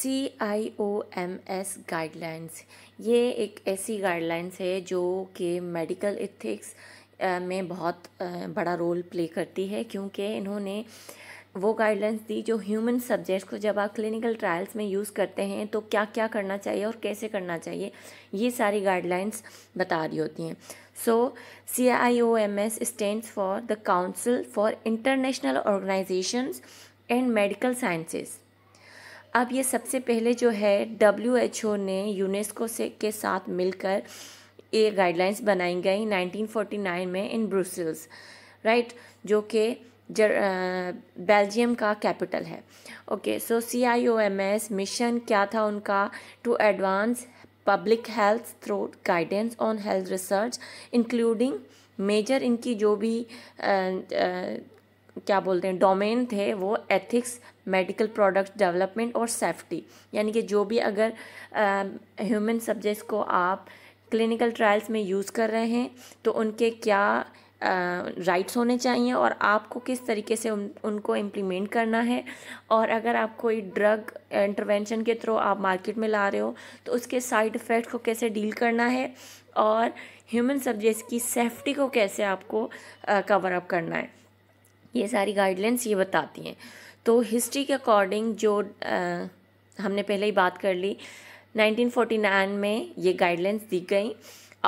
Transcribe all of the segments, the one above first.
C I O M S guidelines ये एक ऐसी गाइडलाइंस है जो कि मेडिकल इथिक्स में बहुत बड़ा रोल प्ले करती है क्योंकि इन्होंने वो गाइडलाइंस दी जो ह्यूमन सब्जेक्ट्स को जब आप क्लिनिकल ट्रायल्स में यूज़ करते हैं तो क्या क्या करना चाहिए और कैसे करना चाहिए ये सारी गाइडलाइंस बता रही होती हैं so C I O M S stand for the council for international organizations and medical sciences अब ये सबसे पहले जो है डब्ल्यू एच ओ ने यूनेस्को से के साथ मिलकर ये गाइडलाइंस बनाई गई 1949 में इन ब्रुसेल्स राइट जो कि बेल्जियम का कैपिटल है okay so C I O M S mission क्या था उनका to advance public health through guidance on health research including major इनकी जो भी क्या बोलते हैं डोमेन थे वो एथिक्स मेडिकल प्रोडक्ट डेवलपमेंट और सेफ्टी यानी कि जो भी अगर ह्यूमन सब्जेक्ट्स को आप क्लिनिकल ट्रायल्स में यूज़ कर रहे हैं तो उनके क्या राइट्स होने चाहिए और आपको किस तरीके से उन, उनको इम्प्लीमेंट करना है और अगर आप कोई ड्रग इंटरवेंशन के थ्रू आप मार्केट में ला रहे हो तो उसके साइड इफ़ेक्ट को कैसे डील करना है और ह्यूमन सब्जेक्ट्स की सेफ्टी को कैसे आपको कवर अप करना है ये सारी गाइडलाइंस ये बताती हैं तो हिस्ट्री के अकॉर्डिंग जो आ, हमने पहले ही बात कर ली 1949 में ये गाइडलाइंस दी गई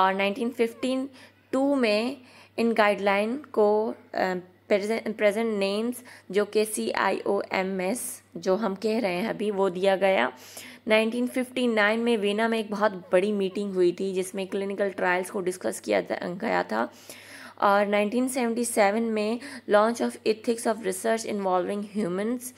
और 1952 में इन गाइडलाइन को प्रेजेंट नेम्स जो के सी आई ओ एम एस जो हम कह रहे हैं अभी वो दिया गया 1959 में वेना में एक बहुत बड़ी मीटिंग हुई थी जिसमें क्लिनिकल ट्रायल्स को डिस्कस किया गया था और 1977 में launch of ethics of research involving humans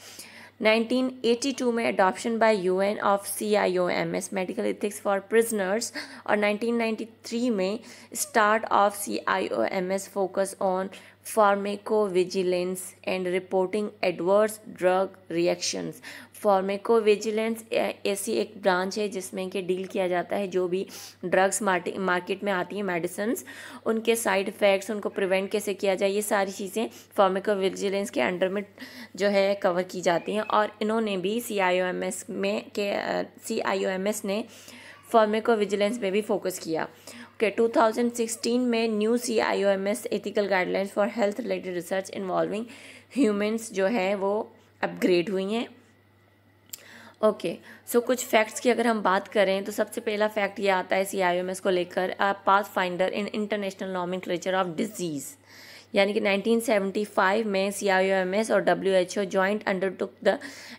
1982 में adoption by UN of CIOMS medical ethics for prisoners और 1993 में start of CIOMS focus on pharmacovigilance and reporting adverse drug reactions pharmacovigilance ऐसी एक ब्रांच है जिसमें कि डील किया जाता है जो भी ड्रग्स मार्केट में आती हैं मेडिसन्स उनके साइड इफ़ेक्ट्स उनको प्रिवेंट कैसे किया जाए ये सारी चीज़ें फार्मेकोविजिलेंस के अंडर में जो है कवर की जाती हैं और इन्होंने भी सी में के सी ने फार्मेकोविजिलेंस में भी फोकस किया के 2016 में new C I O M S ethical guidelines for health related research involving humans जो है वो अपग्रेड हुई हैं ओके okay, सो so कुछ फैक्ट्स की अगर हम बात करें तो सबसे पहला फैक्ट ये आता है सी आई एम एस को लेकर पाथ फाइंडर इन इंटरनेशनल नॉमिन ऑफ डिजीज़ यानी कि 1975 में C I O M S और W H O under undertook the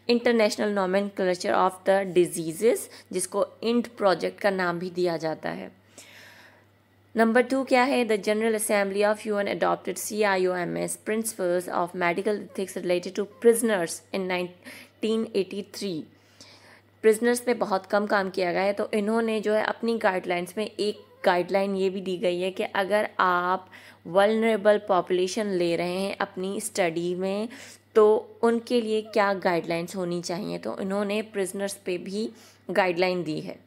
international nomenclature of the diseases जिसको इंट प्रोजेक्ट का नाम भी दिया जाता है नंबर टू क्या है the general assembly of U N adopted C I O M S principles of medical ethics related to prisoners in nineteen eighty three prisoners पे बहुत कम काम किया गया है तो इन्होंने जो है अपनी गाइडलाइंस में एक गाइडलाइन ये भी दी गई है कि अगर आप वलनरेबल पॉपुलेशन ले रहे हैं अपनी स्टडी में तो उनके लिए क्या गाइडलाइंस होनी चाहिए तो इन्होंने प्रिजनर्स पे भी गाइडलाइन दी है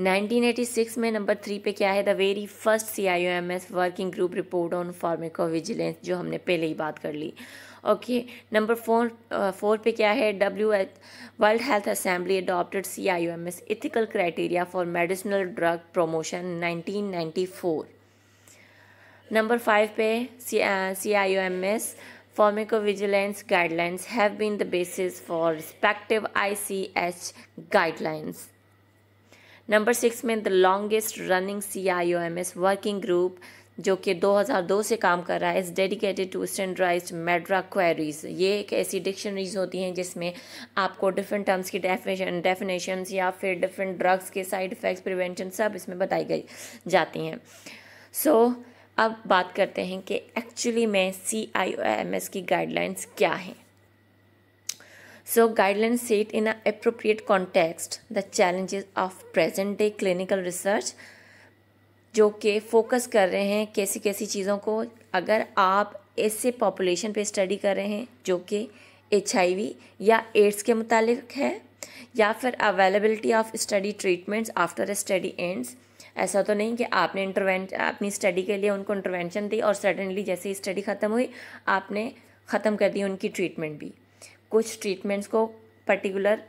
1986 में नंबर थ्री पे क्या है the very first C I O M S working group report on pharmacovigilance जो हमने पहले ही बात कर ली ओके नंबर फोर फोर पे क्या है W H world health assembly adopted C I O M S ethical criteria for medicinal drug promotion four number five पे C I O M S have been the basis for respective I C H guidelines number six में the longest running C I O M S working group जो कि 2002 से काम कर रहा है is dedicated to standardize MedDRA queries ये एक ऐसी डिक्शनरीज होती हैं जिसमें आपको डिफरेंट टर्म्स की डेफिनेशन डेफिनेशन या फिर डिफरेंट ड्रग्स के साइड इफ़ेक्ट्स प्रिवेंशन सब इसमें बताई गई जाती हैं सो so, अब बात करते हैं कि एक्चुअली में C I O M S की गाइडलाइंस क्या हैं So guidelines set in an appropriate context the challenges of present day clinical research जो कि फोकस कर रहे हैं कैसी कैसी चीज़ों को अगर आप ऐसे पॉपुलेशन पे स्टडी कर रहे हैं जो कि एच या एड्स के मुतालिक है या फिर availability of study treatments after study ends ऐसा तो नहीं कि आपने इंटरवेंट अपनी स्टडी के लिए उनको इंटरवेंशन दी और सडनली जैसे ही स्टडी ख़त्म हुई आपने ख़त्म कर दी उनकी ट्रीटमेंट भी कुछ ट्रीटमेंट्स को पर्टिकुलर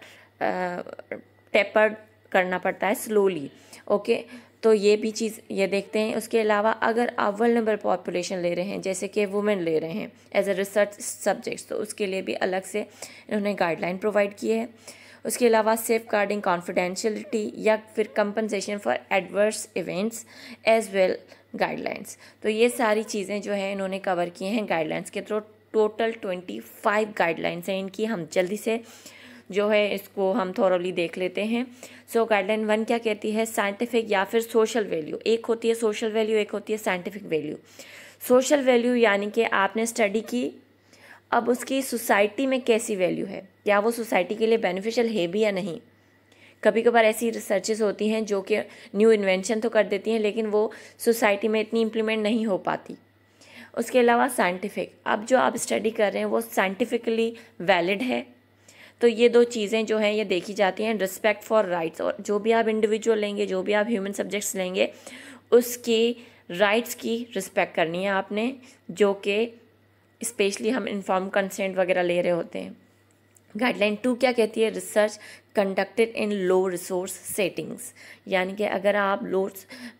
टेपर करना पड़ता है स्लोली ओके तो ये भी चीज़ ये देखते हैं उसके अलावा अगर आप वर्ल्डेबल पॉपुलेशन ले रहे हैं जैसे कि वुमेन ले रहे हैं एज ए रिसर्च सब्जेक्ट्स तो उसके लिए भी अलग से इन्होंने गाइडलाइन प्रोवाइड की है उसके अलावा सेफ गार्डिंग कॉन्फिडेंशलिटी या फिर compensation for adverse events as well guidelines तो ये सारी चीज़ें जो है इन्होंने कवर किए हैं गाइडलाइंस के through total twenty five guidelines हैं इनकी हम जल्दी से जो है इसको हम थॉरली देख लेते हैं सो गाइडलाइन वन क्या कहती है साइंटिफिक या फिर सोशल वैल्यू एक होती है सोशल वैल्यू एक होती है साइंटिफिक वैल्यू सोशल वैल्यू यानी कि आपने स्टडी की अब उसकी सोसाइटी में कैसी वैल्यू है क्या वो सोसाइटी के लिए बेनिफिशियल है भी या नहीं कभी कभार ऐसी रिसर्चेस होती हैं जो कि न्यू इन्वेंशन तो कर देती हैं लेकिन वो सोसाइटी में इतनी इम्प्लीमेंट नहीं हो पाती उसके अलावा साइंटिफिक अब जो आप स्टडी कर रहे हैं वो साइंटिफिकली वैलिड है तो ये दो चीज़ें जो हैं ये देखी जाती हैं रिस्पेक्ट फॉर राइट्स और जो भी आप इंडिविजुअल लेंगे जो भी आप ह्यूमन सब्जेक्ट्स लेंगे उसकी राइट्स की रिस्पेक्ट करनी है आपने जो कि स्पेशली हम इन्फॉर्म कंसेंट वगैरह ले रहे होते हैं गाइडलाइन टू क्या कहती है research conducted in low resource settings यानी कि अगर आप लो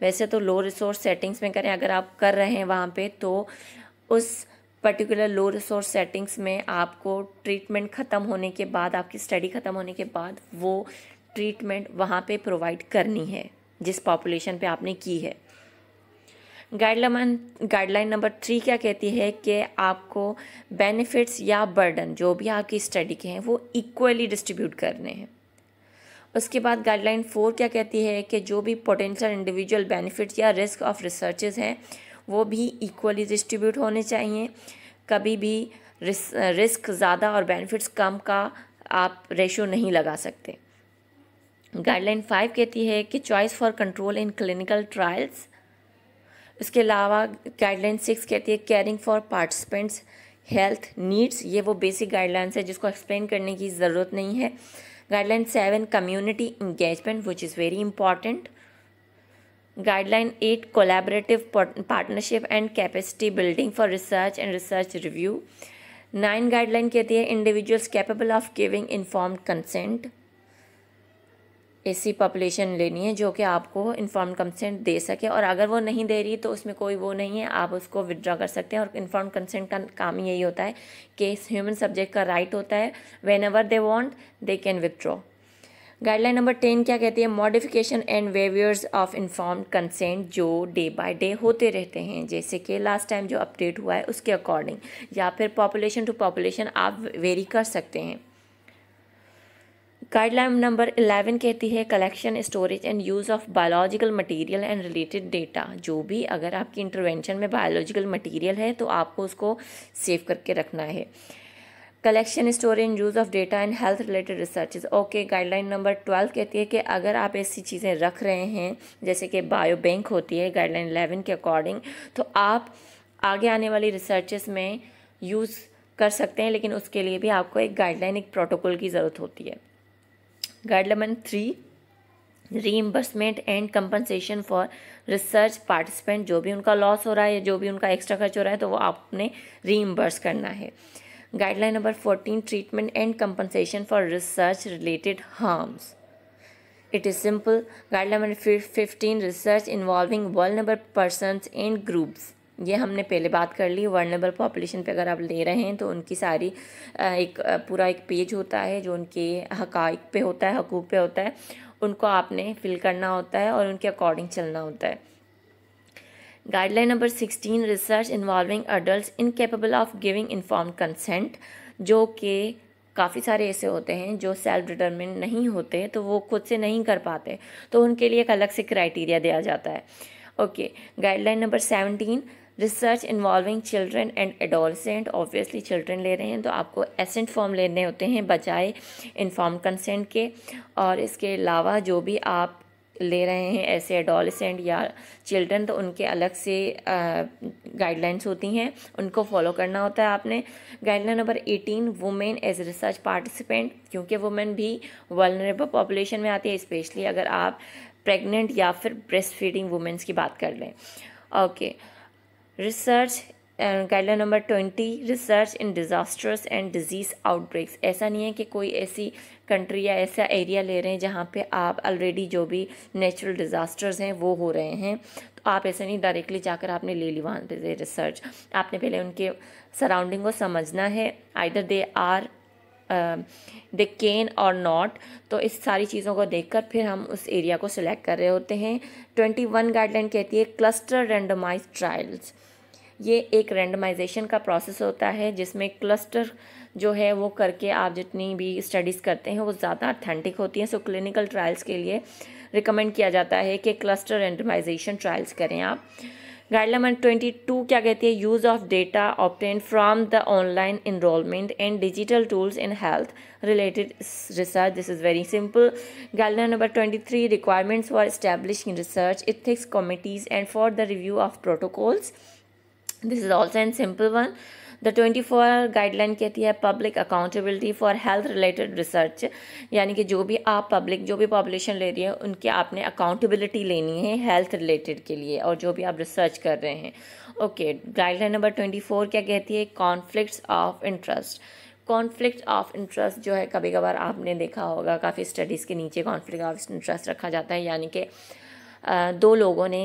वैसे तो लो रिसोर्स सेटिंग्स में करें अगर आप कर रहे हैं वहाँ पे तो उस पर्टिकुलर लो रिसोर्स सेटिंग्स में आपको ट्रीटमेंट ख़त्म होने के बाद आपकी स्टडी ख़त्म होने के बाद वो ट्रीटमेंट वहाँ पे प्रोवाइड करनी है जिस पॉपुलेशन पे आपने की है गाइडलाइन गाइडलाइन नंबर थ्री क्या कहती है कि आपको बेनिफिट्स या बर्डन जो भी आपकी स्टडी के हैं वो इक्वली डिस्ट्रीब्यूट करने हैं उसके बाद गाइडलाइन फोर क्या कहती है कि जो भी पोटेंशियल इंडिविजुअल बेनिफिट्स या रिस्क ऑफ रिसर्चेज हैं वो भी इक्वली डिस्ट्रीब्यूट होने चाहिए कभी भी रिस्क ज़्यादा और बेनिफिट्स कम का आप रेशो नहीं लगा सकते गाइडलाइन फाइव कहती है कि choice for control in clinical trials उसके अलावा गाइडलाइन सिक्स कहती है caring for participants health needs ये वो बेसिक गाइडलाइंस है जिसको एक्सप्लेन करने की ज़रूरत नहीं है guideline seven community engagement which is very important guideline eight collaborative partnership and capacity building for research and research review nine guideline कहती है individuals capable of giving informed consent ऐसी पॉपुलेशन लेनी है जो कि आपको इन्फॉर्म कंसेंट दे सके और अगर वो नहीं दे रही तो उसमें कोई वो नहीं है आप उसको विदड्रॉ कर सकते हैं और इन्फॉर्म कंसेंट का काम यही होता है कि ह्यूमन सब्जेक्ट का राइट होता है whenever they want they can withdraw guideline number ten क्या कहती है modification and waivers of inform consent जो डे बाय डे होते रहते हैं जैसे कि लास्ट टाइम जो अपडेट हुआ है उसके अकॉर्डिंग या फिर पॉपुलेशन टू पॉपुलेशन आप वेरी कर सकते हैं गाइडलाइन नंबर 11 कहती है collection storage and use of biological material and related data जो भी अगर आपकी इंटरवेंशन में बायोलॉजिकल मटेरियल है तो आपको उसको सेव करके रखना है collection storage and use of data and health related researches okay guideline number twelve कहती है कि अगर आप ऐसी चीज़ें रख रहे हैं जैसे कि बायो बैंक होती है गाइडलाइन एलेवन के अकॉर्डिंग तो आप आगे आने वाली रिसर्चेस में यूज़ कर सकते हैं लेकिन उसके लिए भी आपको एक गाइडलाइन एक प्रोटोकॉल की ज़रूरत होती है guideline number three reimbursement and compensation for research participant जो भी उनका लॉस हो रहा है या जो भी उनका एक्स्ट्रा खर्च हो रहा है तो वो आपने रीइम्बर्स करना है guideline number fourteen treatment and compensation for research related harms it is simple guideline number fifteen research involving vulnerable persons and groups ये हमने पहले बात कर ली वर्नेबल पॉपुलेशन पे अगर आप ले रहे हैं तो उनकी सारी एक पूरा एक पेज होता है जो उनके हकाइक पे होता है हकूक़ पे होता है उनको आपने फिल करना होता है और उनके अकॉर्डिंग चलना होता है guideline number sixteen research involving adult incapable of giving inform consent जो कि काफ़ी सारे ऐसे होते हैं जो सेल्फ डिटर्मिन नहीं होते तो वो खुद से नहीं कर पाते तो उनके लिए एक अलग से क्राइटेरिया दिया जाता है okay guideline number seventeen research involving children and adolescent obviously children ले रहे हैं तो आपको एसेंट फॉर्म लेने होते हैं बजाय इन्फॉर्म कंसेंट के और इसके अलावा जो भी आप ले रहे हैं ऐसे एडोलसेंट या चिल्ड्रन तो उनके अलग से गाइडलाइंस होती हैं उनको फॉलो करना होता है आपने guideline number eighteen women as research participant क्योंकि वुमेन भी वर्नरेबल पॉपुलेशन में आती है स्पेशली अगर आप प्रेग्नेंट या फिर ब्रेस्ट फीडिंग वुमेंस की बात कर लें okay okay. Research guideline number twenty research in disasters and disease outbreaks ऐसा नहीं है कि कोई ऐसी कंट्री या ऐसा एरिया ले रहे हैं जहाँ पे आप ऑलरेडी जो भी नेचुरल डिज़ास्टर्स हैं वो हो रहे हैं तो आप ऐसे नहीं डायरेक्टली जाकर आपने ले ली वहाँ रिसर्च आपने पहले उनके सराउंडिंग को समझना है आइदर दे आर दे केन और नॉट तो इस सारी चीज़ों को देखकर फिर हम उस एरिया को सिलेक्ट कर रहे होते हैं ट्वेंटी वन गाइडलाइन कहती है क्लस्टर रेंडमाइज ट्रायल्स ये एक रेंडमाइजेशन का प्रोसेस होता है जिसमें क्लस्टर जो है वो करके आप जितनी भी स्टडीज़ करते हैं वो ज़्यादा अथेंटिक होती हैं सो क्लिनिकल ट्रायल्स के लिए रिकमेंड किया जाता है कि क्लस्टर रेंडमाइजेशन ट्रायल्स करें आप guideline number 22 kya kehti hai use of data obtained from the online enrollment and digital tools in health related research this is very simple guideline number 23 requirements for establishing research ethics committees and for the review of protocols this is also a simple one the twenty four guideline कहती है public accountability for health related research यानी कि जो भी आप public जो भी population ले रही है उनके आपने अकाउंटेबिलिटी लेनी है हेल्थ रिलेटेड के लिए और जो भी आप रिसर्च कर रहे हैं okay guideline number twenty four क्या कहती है conflict of interest conflict of interest जो है कभी कभार आपने देखा होगा काफ़ी स्टडीज़ के नीचे कॉन्फ्लिक्ट ऑफ इंटरेस्ट रखा जाता है यानी कि दो लोगों ने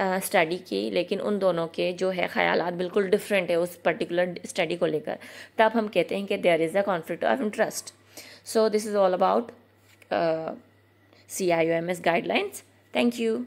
स्टडी की लेकिन उन दोनों के जो है ख्याल बिल्कुल डिफरेंट है उस पर्टिकुलर स्टडी को लेकर तब हम कहते हैं कि there is a conflict of interest so this is all about C I U M S guidelines thank you